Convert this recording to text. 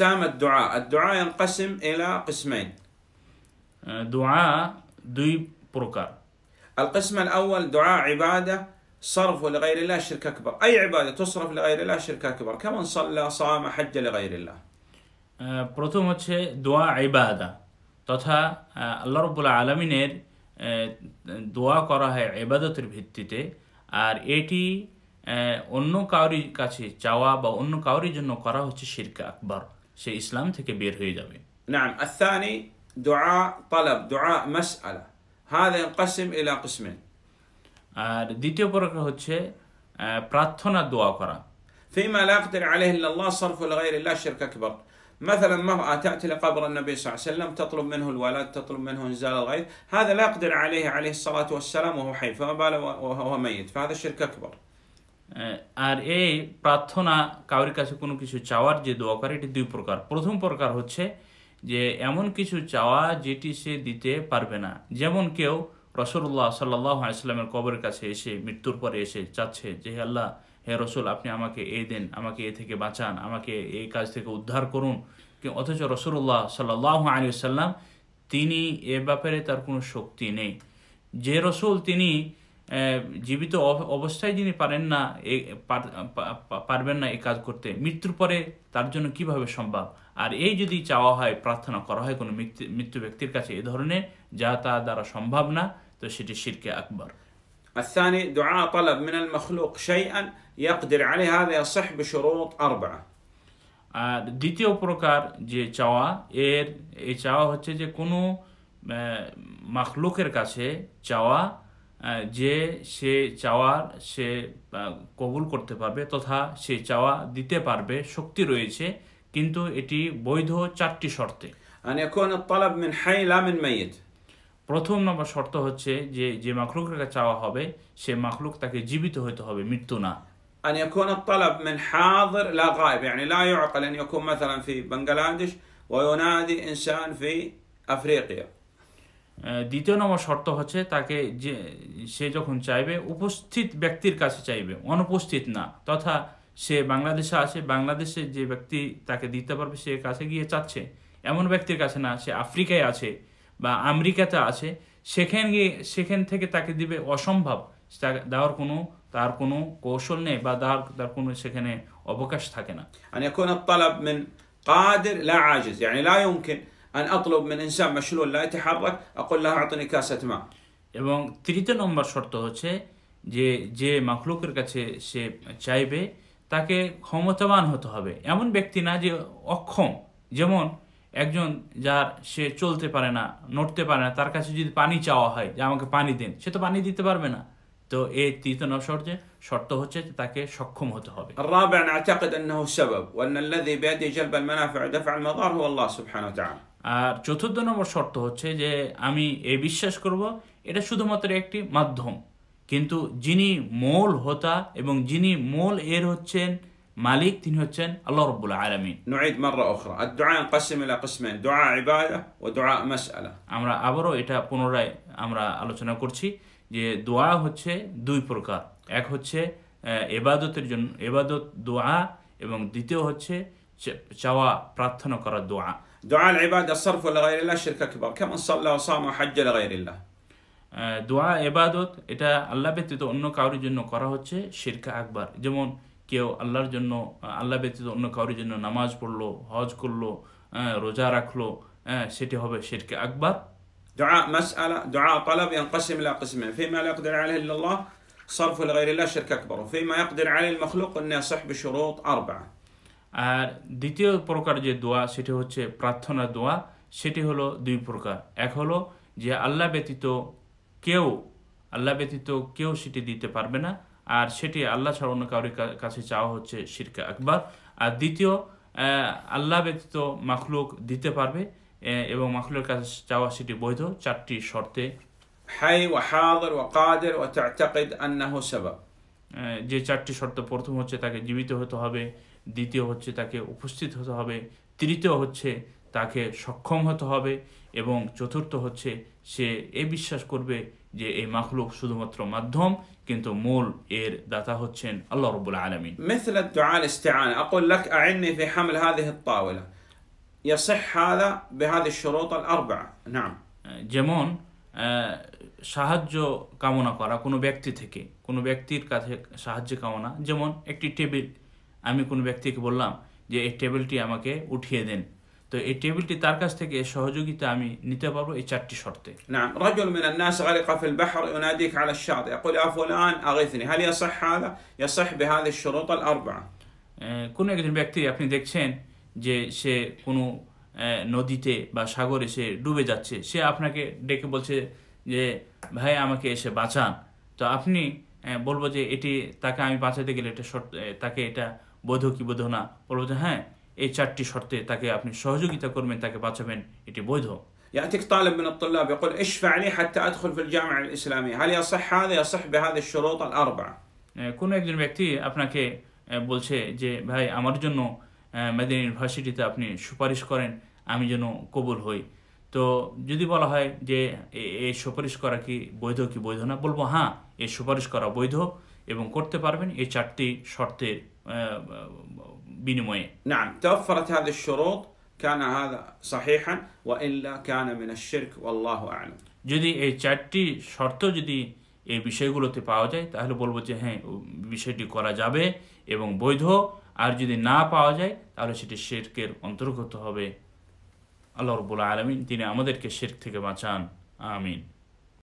أقسام الدعاء الدعاء ينقسم إلى قسمين آه، دعاء دوي بروكار القسم الأول دعاء عبادة صرف لغير الله شرك أكبر أي عبادة تصرف لغير الله شرك أكبر كمن صلى صام حج لغير الله آه، প্রথম হচ্ছে দোয়া ইবাদা তথা آه، আল্লাহ রব্বুল আলমিনের দোয়া করা হয় ইবাদতের ভিত্তিতে আর এটি অন্য কাউরি কাছে চাওয়া বা অন্য কাউরির জন্য করা হচ্ছে শিরকে আকবর সেই ইসলাম থেকে বের হয়ে যাবে نعم الثاني دعاء طلب دعاء مسألة هذا ينقسم إلى قسمين আর দ্বিতীয় প্রকার হচ্ছে প্রার্থনা দোয়া করা فيما لا يقدر عليه إلا الله صرف لغير الله شرك أكبر مثلا امرأة تأتي لقبر النبي صلى الله عليه وسلم تطلب منه الولد تطلب منه إنزال الغيث هذا لا يقدر عليه عليه الصلاة والسلام وهو حي فما بال وهو ميت فهذا شرك أكبر আর এই প্রার্থনা কাউরির কাছে কোনো কিছু চাওয়ার যে দোয়া করে এটি দুই প্রকার প্রথম প্রকার হচ্ছে যে এমন কিছু চাওয়া যেটি সে দিতে পারবে না যেমন কেউ রসুল্লাহ সাল্লাহ ইসলামের কবরের কাছে এসে মৃত্যুর পরে এসে চাচ্ছে যে আল্লাহ হে রসুল আপনি আমাকে এই দেন আমাকে এ থেকে বাঁচান আমাকে এই কাজ থেকে উদ্ধার করুন অথচ রসুল্লাহ সাল্লাহ আলী সাল্লাম তিনি এ ব্যাপারে তার কোনো শক্তি নেই যে রসুল তিনি জীবিত অবস্থায় যিনি পারেন না পারবেন না এই কাজ করতে মৃত্যুর পরে তার জন্য কিভাবে সম্ভব আর এই যদি চাওয়া হয় প্রার্থনা করা হয় কোনো মৃত্যু ব্যক্তির কাছে এ ধরনের যা তা দ্বারা সম্ভব না তো সেটি শিরকে আকবর الثاني دعاء طلب من المخلوق شيئا يقدر عليه هذا يصح بشروط أربعة আর দ্বিতীয় প্রকার যে চাওয়া এর এই চাওয়া হচ্ছে যে কোনো মাখলুকের কাছে চাওয়া যে সে চাওয়ার সে কবুল করতে পারবে তথা সে চাওয়া দিতে পারবে শক্তি রয়েছে কিন্তু এটি বৈধ চারটি শর্তে প্রথম নম্বর শর্ত হচ্ছে যে যে মাখলুকের কাছে চাওয়া হবে সে মাখলুক তাকে জীবিত হতে হবে মৃত্যু না أن يكون الطلب من حاضر لا غائب يعني لا يعقل أن يكون مثلا في بنغلاديش وينادي إنسان في أفريقيا দ্বিতীয় নম্বর শর্ত হচ্ছে তাকে যে সে যখন চাইবে উপস্থিত ব্যক্তির কাছে চাইবে অনুপস্থিত না তথা সে বাংলাদেশে আছে বাংলাদেশে যে ব্যক্তি তাকে দিতে পারবে সে কাছে গিয়ে চাচ্ছে এমন ব্যক্তির কাছে না সে আফ্রিকায় আছে বা আমেরিকাতে আছে সেখানে গিয়ে সেখান থেকে তাকে দিবে অসম্ভব দেওয়ার কোনো তার কোনো কৌশল নেই বা তার তার কোনো সেখানে অবকাশ থাকে না এখন أن أطلب من إنسان مشلول لا يتحرك أقول له أعطني كاسة ماء এবং তৃতীয় নম্বর শর্ত হচ্ছে যে যে মাখলুকের কাছে সে চাইবে তাকে ক্ষমতাবান হতে হবে এমন ব্যক্তি না যে অক্ষম যেমন একজন যার সে চলতে পারে না নড়তে পারে না তার কাছে যদি পানি চাওয়া হয় যে আমাকে পানি দিন সে তো পানি দিতে পারবে না তো এই তৃতীয় নম্বর শর্ত শর্ত হচ্ছে তাকে সক্ষম হতে হবে الرابع نعتقد انه السبب وان الذي بيده جلب المنافع ودفع المضار هو الله سبحانه وتعالى আর চতুর্থ নম্বর শর্ত হচ্ছে যে আমি এ বিশ্বাস করব এটা শুধুমাত্র একটি মাধ্যম কিন্তু যিনি মূল হোতা এবং যিনি মূল এর হচ্ছেন মালিক তিনি হচ্ছেন আল্লাহ রব্বুল আলামিন নুঈদ মাররা উখরা আদ-দুআ ইলা কিসমাইন দুআ ইবাদা ওয়া দুআ মাসআলা আমরা আবারো এটা পুনরায় আমরা আলোচনা করছি যে দোয়া হচ্ছে দুই প্রকার এক হচ্ছে এবাদতের জন্য এবাদত দোয়া এবং দ্বিতীয় হচ্ছে চাওয়া প্রার্থনা করা দোয়া দোয়া ইবাদ সরফ লাগাইল্লাহ শিরকা কিবার কেমন সাল্লাহ সাম হাজ্জ লাগাইল্লাহ দোয়া এবাদত এটা আল্লাহ ব্যতীত অন্য কারোর জন্য করা হচ্ছে শিরকা আকবার যেমন কেউ আল্লাহর জন্য আল্লাহ ব্যতীত অন্য কারোর জন্য নামাজ পড়লো হজ করলো রোজা রাখলো সেটি হবে শিরকে আকবার دعاء مسألة دعاء طلب ينقسم إلى قسمين فيما لا يقدر عليه إلا الله صرفه لغير الله شرك أكبر وفيما يقدر عليه المخلوق أنه يصح بشروط أربعة আর দ্বিতীয় প্রকার যে দোয়া সেটি হচ্ছে প্রার্থনা দোয়া সেটি হলো দুই প্রকার এক হলো যে আল্লাহ ব্যতীত কেউ আল্লাহ ব্যতীত কেউ সেটি দিতে পারবে না আর সেটি আল্লাহ ছাড়া অন্য কারোর কাছে চাওয়া হচ্ছে শিরকা আকবর আর দ্বিতীয় আল্লাহ ব্যতীত মাখলুক দিতে পারবে এবং মাখলুকের কাছে চাওয়া সেটি বৈধ চারটি শর্তে হাই ওয়া হাদার ওয়া কাদের ওয়া তা'তাকিদ আন্নাহু যে চারটি শর্ত প্রথম হচ্ছে তাকে জীবিত হতে হবে দ্বিতীয় হচ্ছে তাকে উপস্থিত হতে হবে তৃতীয় হচ্ছে তাকে সক্ষম হতে হবে এবং চতুর্থ হচ্ছে সে এ বিশ্বাস করবে যে এই মাখলুক শুধুমাত্র মাধ্যম কিন্তু মূল এর দাতা হচ্ছেন আল্লাহ রবুল আলমী مثل الدعاء الاستعانه اقول لك اعني في يصح هذا بهذه الشروط الأربعة نعم যেমন সাহায্য কামনা করা কোনো ব্যক্তি থেকে কোনো ব্যক্তির কাছে সাহায্য কামনা যেমন একটি টেবিল আমি কোনো ব্যক্তিকে বললাম যে এই টেবিলটি আমাকে উঠিয়ে দেন তো এই টেবিলটি তার কাছ থেকে সহযোগিতা আমি নিতে পারবো এই চারটি শর্তে نعم কোন একজন ব্যক্তি আপনি দেখছেন যে সে কোনো নদীতে বা সাগরে সে ডুবে যাচ্ছে সে আপনাকে ডেকে বলছে যে ভাই আমাকে এসে বাঁচান তো আপনি বলবো যে এটি তাকে আমি বাঁচাতে গেলে এটা শর্ত তাকে এটা বোধ কি বোধ না বলবো যে হ্যাঁ এই চারটি শর্তে তাকে আপনি সহযোগিতা করবেন তাকে বাঁচাবেন এটি বৈধ يأتيك طالب من الطلاب يقول اشفع لي حتى أدخل في الجامعة الإسلامية هل يصح هذا يصح بهذه الشروط الأربعة কোন একজন ব্যক্তি আপনাকে বলছে যে ভাই আমার জন্য মেদিনী ইউনিভার্সিটিতে আপনি সুপারিশ করেন আমি যেন কবুল হই তো যদি বলা হয় যে এই সুপারিশ করা কি বৈধ কি বৈধ না বলবো হ্যাঁ এই সুপারিশ করা বৈধ এবং করতে পারবেন এই চারটি শর্তের বিনিময়ে না توفرت هذه الشروط كان هذا صحيحا والا كان من الشرك والله اعلم যদি এই চারটি শর্ত যদি এই বিষয়গুলোতে পাওয়া যায় তাহলে বলবো যে হ্যাঁ বিষয়টি করা যাবে এবং বৈধ আর যদি না পাওয়া যায় তাহলে সেটি শেরকের অন্তর্গত হবে আল্লাহ রবুল্লা আলমিন তিনি আমাদেরকে শেরক থেকে বাঁচান আমিন